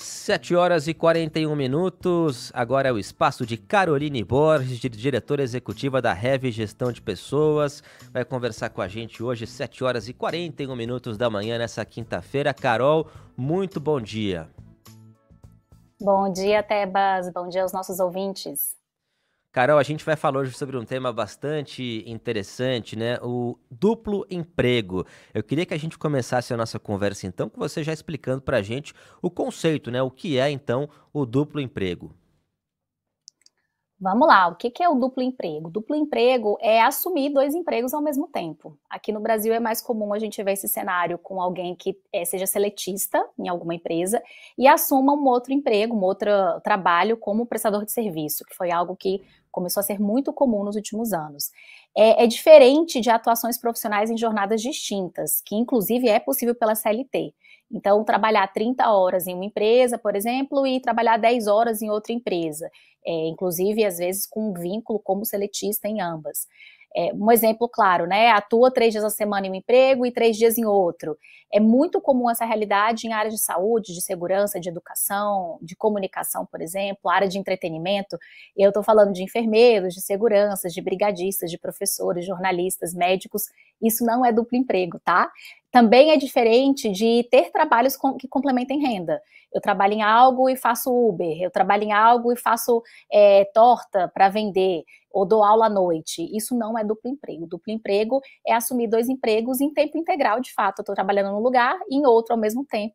7 horas e 41 minutos. Agora é o espaço de Caroline Borges, diretora executiva da Heavy Gestão de Pessoas. Vai conversar com a gente hoje, 7 horas e 41 minutos da manhã, nessa quinta-feira. Carol, muito bom dia. Bom dia, Tebas. Bom dia aos nossos ouvintes. Carol, a gente vai falar hoje sobre um tema bastante interessante, né? O duplo emprego. Eu queria que a gente começasse a nossa conversa então com você já explicando para a gente o conceito, né? O que é então o duplo emprego? Vamos lá, o que, é o duplo emprego? Duplo emprego é assumir dois empregos ao mesmo tempo. Aqui no Brasil é mais comum a gente ver esse cenário com alguém que é, seja seletista em alguma empresa e assuma um outro emprego, um outro trabalho como prestador de serviço, que foi algo que começou a ser muito comum nos últimos anos. É, é diferente de atuações profissionais em jornadas distintas, que inclusive é possível pela CLT. Então, trabalhar 30 horas em uma empresa, por exemplo, e trabalhar 10 horas em outra empresa, é, inclusive às vezes com um vínculo como seletista em ambas. É, um exemplo claro, né? Atua três dias a semana em um emprego e três dias em outro. É muito comum essa realidade em áreas de saúde, de segurança, de educação, de comunicação, por exemplo, área de entretenimento. Eu estou falando de enfermeiros, de seguranças, de brigadistas, de professores, jornalistas, médicos. Isso não é duplo emprego, tá? Também é diferente de ter trabalhos com, que complementem renda eu trabalho em algo e faço Uber, eu trabalho em algo e faço é, torta para vender, ou dou aula à noite. Isso não é duplo emprego. Duplo emprego é assumir dois empregos em tempo integral, de fato. Eu estou trabalhando num lugar e em outro ao mesmo tempo.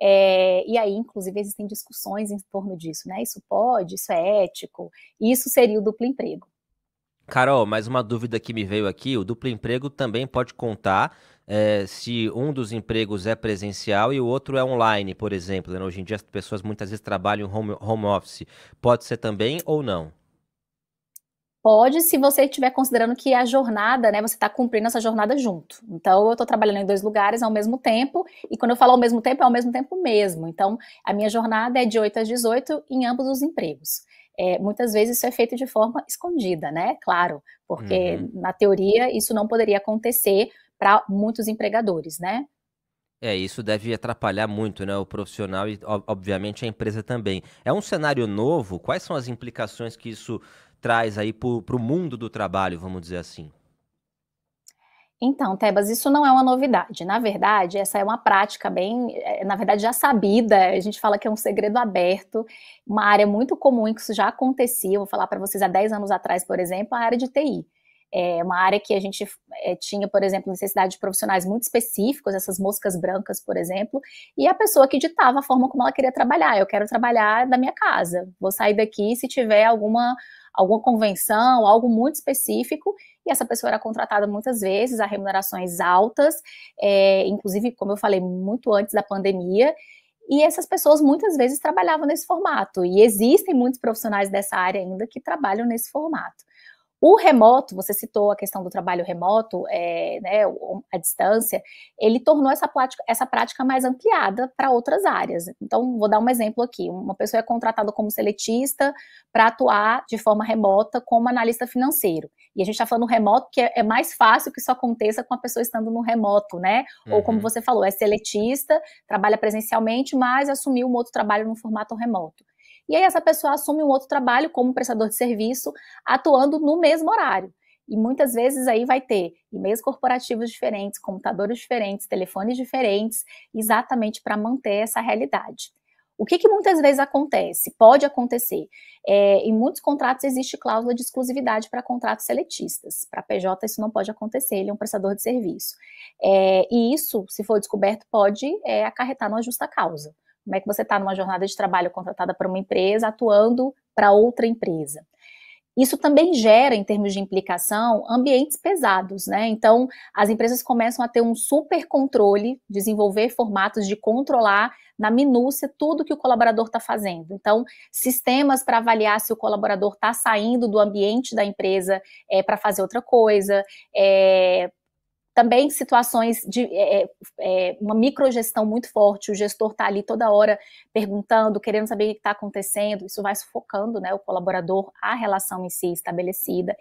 É, e aí, inclusive, existem discussões em torno disso, né? Isso pode, isso é ético, isso seria o duplo emprego. Carol, mais uma dúvida que me veio aqui: o duplo emprego também pode contar é, se um dos empregos é presencial e o outro é online, por exemplo. Né? Hoje em dia as pessoas muitas vezes trabalham home, home office. Pode ser também ou não? Pode, se você estiver considerando que é a jornada, né, você está cumprindo essa jornada junto. Então, eu estou trabalhando em dois lugares ao mesmo tempo, e quando eu falo ao mesmo tempo, é ao mesmo tempo mesmo. Então, a minha jornada é de 8 às 18 em ambos os empregos. É, muitas vezes isso é feito de forma escondida, né? Claro, porque uhum. na teoria isso não poderia acontecer, para muitos empregadores, né? É, isso deve atrapalhar muito, né, o profissional e, obviamente, a empresa também. É um cenário novo? Quais são as implicações que isso traz aí para o mundo do trabalho, vamos dizer assim? Então, Tebas, isso não é uma novidade. Na verdade, essa é uma prática bem, é, na verdade, já sabida. A gente fala que é um segredo aberto, uma área muito comum em que isso já acontecia. Eu vou falar para vocês há 10 anos atrás, por exemplo, a área de TI é uma área que a gente é, tinha, por exemplo, necessidade de profissionais muito específicos, essas moscas brancas, por exemplo, e a pessoa que ditava a forma como ela queria trabalhar. Eu quero trabalhar da minha casa, vou sair daqui se tiver alguma, alguma convenção, algo muito específico, e essa pessoa era contratada muitas vezes a remunerações altas, é, inclusive, como eu falei, muito antes da pandemia. E essas pessoas muitas vezes trabalhavam nesse formato, e existem muitos profissionais dessa área ainda que trabalham nesse formato. O remoto, você citou a questão do trabalho remoto, é, né, a distância, ele tornou essa prática, essa prática mais ampliada para outras áreas. Então, vou dar um exemplo aqui: uma pessoa é contratada como seletista para atuar de forma remota como analista financeiro. E a gente está falando remoto, que é, é, mais fácil que isso aconteça com a pessoa estando no remoto, né? Uhum. Ou como uhum. você falou, é seletista, trabalha presencialmente, mas assumiu um outro trabalho no formato remoto. E aí essa pessoa assume um outro trabalho como prestador de serviço, atuando no mesmo horário. E muitas vezes aí vai ter e-mails corporativos diferentes, computadores diferentes, telefones diferentes, exatamente para manter essa realidade. O que, que, muitas vezes acontece? Pode acontecer. É, em muitos contratos existe cláusula de exclusividade para contratos seletistas. Para PJ, isso não pode acontecer, ele é um prestador de serviço. É, e isso, se for descoberto, pode é, acarretar numa justa causa. Como é que você está numa jornada de trabalho contratada para uma empresa, atuando para outra empresa? Isso também gera, em termos de implicação, ambientes pesados, né? Então, as empresas começam a ter um super controle, desenvolver formatos de controlar na minúcia tudo que o colaborador está fazendo. Então, sistemas para avaliar se o colaborador está saindo do ambiente da empresa é, eh, para fazer outra coisa, é, também situações de é, é, é, uma microgestão muito forte, o gestor está ali toda hora perguntando, querendo saber o que está acontecendo, isso vai sufocando né, o colaborador, a relação em si estabelecida.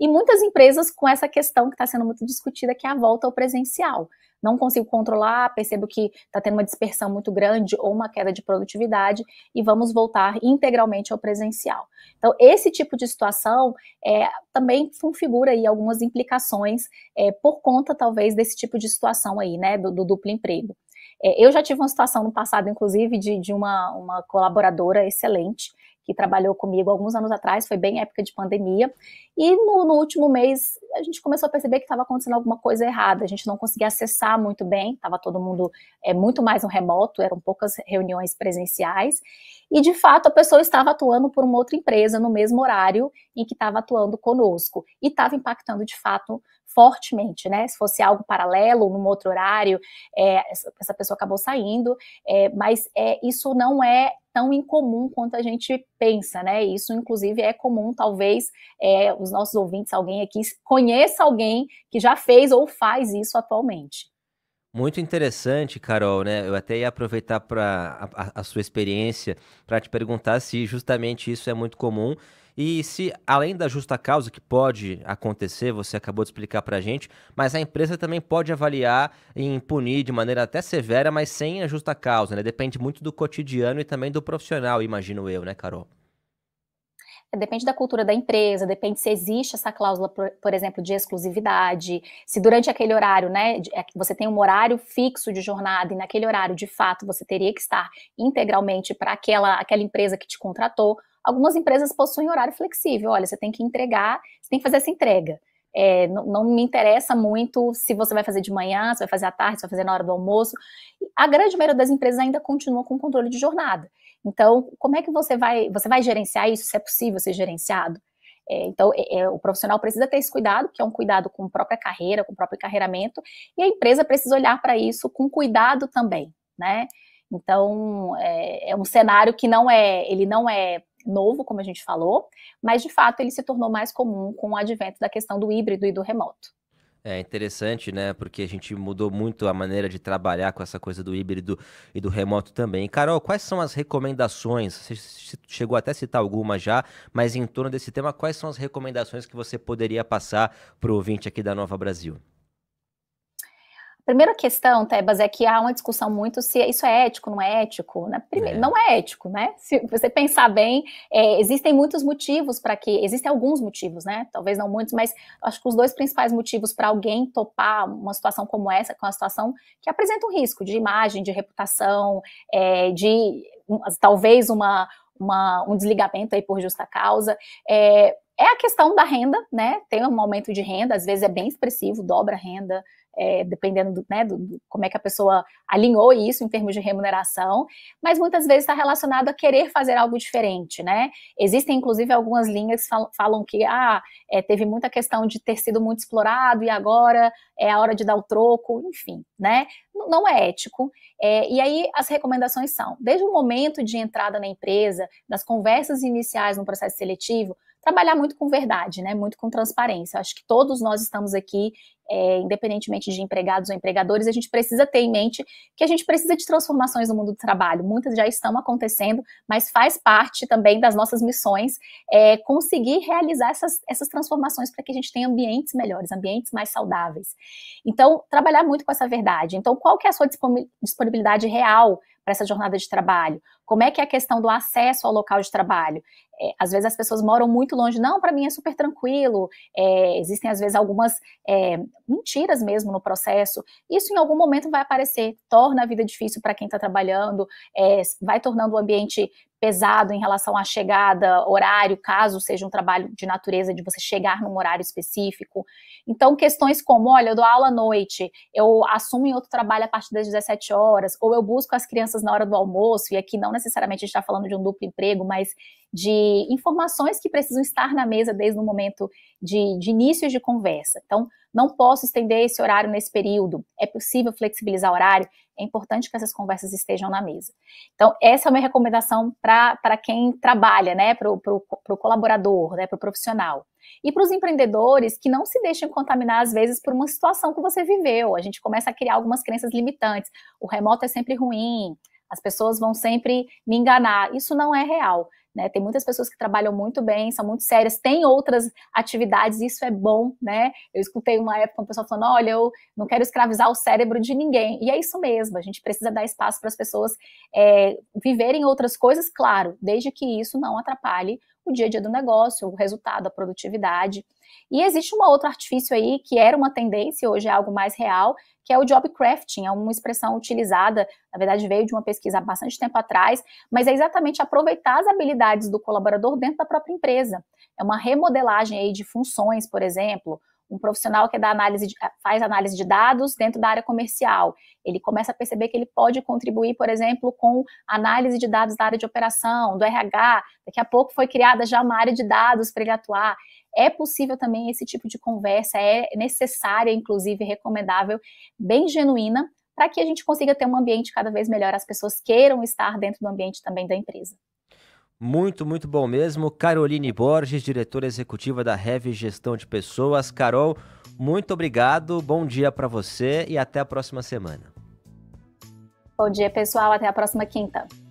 E muitas empresas com essa questão que está sendo muito discutida, que é a volta ao presencial não consigo controlar, percebo que está tendo uma dispersão muito grande ou uma queda de produtividade e vamos voltar integralmente ao presencial. Então, esse tipo de situação é, também configura aí algumas implicações é, por conta, talvez, desse tipo de situação aí, né, do, do duplo emprego. É, eu já tive uma situação no passado, inclusive, de, de uma, uma colaboradora excelente que trabalhou comigo alguns anos atrás, foi bem época de pandemia. E no, no último mês a gente começou a perceber que estava acontecendo alguma coisa errada, a gente não conseguia acessar muito bem, estava todo mundo é, muito mais no remoto, eram poucas reuniões presenciais. E de fato a pessoa estava atuando por uma outra empresa no mesmo horário em que estava atuando conosco e estava impactando de fato fortemente, né? Se fosse algo paralelo, num outro horário, é, essa pessoa acabou saindo, é, mas é, isso não é tão incomum quanto a gente pensa, né? Isso, inclusive, é comum, talvez é, os nossos ouvintes, alguém aqui conheça alguém que já fez ou faz isso atualmente. Muito interessante, Carol, né? Eu até ia aproveitar para a, a, sua experiência para te perguntar se justamente isso é muito comum e se, além da justa causa que pode acontecer, você acabou de explicar para a gente, mas a empresa também pode avaliar em punir de maneira até severa, mas sem a justa causa, né? Depende muito do cotidiano e também do profissional, imagino eu, né, Carol? depende da cultura da empresa, depende se existe essa cláusula, por, por exemplo, de exclusividade, se durante aquele horário, né, é, você tem um horário fixo de jornada e naquele horário, de fato, você teria que estar integralmente para aquela, aquela empresa que te contratou. Algumas empresas possuem horário flexível, olha, você tem que entregar, você tem que fazer essa entrega. É, não, não, me interessa muito se você vai fazer de manhã, se vai fazer à tarde, se vai fazer na hora do almoço. A grande maioria das empresas ainda continua com controle de jornada. Então, como é que você vai, você vai gerenciar isso, se é possível ser gerenciado? É, então, é, é o profissional precisa ter esse cuidado, que é um cuidado com a própria carreira, com o próprio carreiramento, e a empresa precisa olhar para isso com cuidado também, né? Então, é, é um cenário que não é, ele não é novo, como a gente falou, mas de fato ele se tornou mais comum com o advento da questão do híbrido e do remoto. É interessante, né? Porque a gente mudou muito a maneira de trabalhar com essa coisa do híbrido e do remoto também. Carol, quais são as recomendações? Você chegou até a citar alguma já, mas em torno desse tema, quais são as recomendações que você poderia passar para o ouvinte aqui da Nova Brasil? Primeira questão, Tebas, é que há uma discussão muito se isso é ético, não é ético. Né? Primeiro, é. Não é ético, né? Se você pensar bem, é, existem muitos motivos para que. Existem alguns motivos, né? Talvez não muitos, mas acho que os dois principais motivos para alguém topar uma situação como essa, com é uma situação que apresenta um risco de imagem, de reputação, é, de talvez uma, uma, um desligamento aí por justa causa é, é a questão da renda, né? Tem um aumento de renda, às vezes é bem expressivo, dobra a renda, é, dependendo do, né, do, do, como é que a pessoa alinhou isso em termos de remuneração, mas muitas vezes está relacionado a querer fazer algo diferente, né? Existem, inclusive, algumas linhas que falam, falam que ah, é, teve muita questão de ter sido muito explorado e agora é a hora de dar o troco, enfim, né? Não, não é ético. É, e aí as recomendações são, desde o momento de entrada na empresa, nas conversas iniciais no processo seletivo, trabalhar muito com verdade, né? Muito com transparência. Acho que todos nós estamos aqui, é, independentemente de empregados ou empregadores, a gente precisa ter em mente que a gente precisa de transformações no mundo do trabalho. Muitas já estão acontecendo, mas faz parte também das nossas missões é, conseguir realizar essas, essas transformações para que a gente tenha ambientes melhores, ambientes mais saudáveis. Então, trabalhar muito com essa verdade. Então, qual que é a sua disponibilidade real para essa jornada de trabalho? Como é que é a questão do acesso ao local de trabalho? É, às vezes as pessoas moram muito longe, não, para mim é super tranquilo, é, existem às vezes algumas é, mentiras mesmo no processo, isso em algum momento vai aparecer, torna a vida difícil para quem está trabalhando, é, vai tornando o ambiente pesado em relação à chegada, horário, caso seja um trabalho de natureza de você chegar num horário específico. Então, questões como, olha, eu dou aula à noite, eu assumo em outro trabalho a partir das 17 horas, ou eu busco as crianças na hora do almoço, e aqui não necessariamente a gente está falando de um duplo emprego, mas de informações que precisam estar na mesa desde o momento de, de início de conversa. Então, não posso estender esse horário nesse período. É possível flexibilizar o horário? É importante que essas conversas estejam na mesa. Então, essa é a minha recomendação para quem trabalha, né? Para o colaborador, né? Para o profissional. E para os empreendedores que não se deixem contaminar, às vezes, por uma situação que você viveu. A gente começa a criar algumas crenças limitantes. O remoto é sempre ruim, as pessoas vão sempre me enganar. Isso não é real. Né? Tem muitas pessoas que trabalham muito bem, são muito sérias, têm outras atividades, isso é bom, né? Eu escutei uma época um pessoal falando: olha, eu não quero escravizar o cérebro de ninguém. E é isso mesmo, a gente precisa dar espaço para as pessoas é, viverem outras coisas, claro, desde que isso não atrapalhe o dia a dia do negócio, o resultado, a produtividade. E existe um outro artifício aí que era uma tendência, hoje é algo mais real, que é o job crafting, é uma expressão utilizada, na verdade veio de uma pesquisa há bastante tempo atrás, mas é exatamente aproveitar as habilidades do colaborador dentro da própria empresa. É uma remodelagem aí de funções, por exemplo, um profissional que é análise de, faz análise de dados dentro da área comercial, ele começa a perceber que ele pode contribuir, por exemplo, com análise de dados da área de operação, do RH, daqui a pouco foi criada já uma área de dados para ele atuar. É possível também esse tipo de conversa, é necessária, inclusive recomendável, bem genuína, para que a gente consiga ter um ambiente cada vez melhor, as pessoas queiram estar dentro do ambiente também da empresa. Muito, muito bom mesmo. Caroline Borges, diretora executiva da Heavy Gestão de Pessoas. Carol, muito obrigado. Bom dia para você e até a próxima semana. Bom dia, pessoal. Até a próxima quinta.